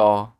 all